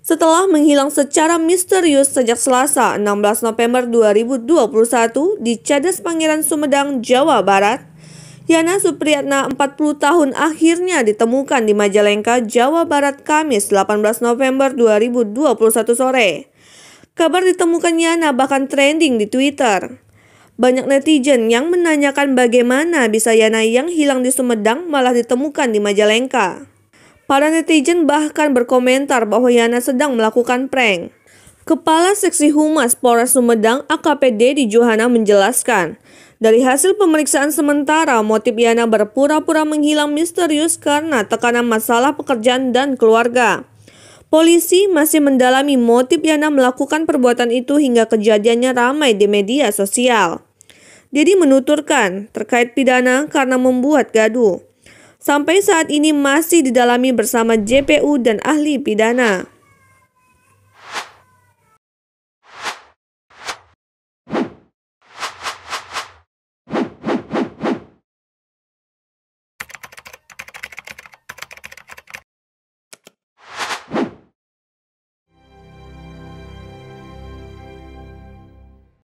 setelah menghilang secara misterius sejak Selasa 16 November 2021 di Cadas Pangeran Sumedang, Jawa Barat. Yana Supriyatna 40 tahun akhirnya ditemukan di Majalengka, Jawa Barat Kamis 18 November 2021 sore. Kabar ditemukan Yana bahkan trending di Twitter. Banyak netizen yang menanyakan bagaimana bisa Yana yang hilang di Sumedang malah ditemukan di Majalengka. Para netizen bahkan berkomentar bahwa Yana sedang melakukan prank. Kepala Seksi Humas Polres Sumedang AKP Dedi Johana menjelaskan, dari hasil pemeriksaan sementara, motif Yana berpura-pura menghilang misterius karena tekanan masalah pekerjaan dan keluarga. Polisi masih mendalami motif Yana melakukan perbuatan itu hingga kejadiannya ramai di media sosial. Jadi menuturkan terkait pidana karena membuat gaduh sampai saat ini masih didalami bersama JPU dan ahli pidana.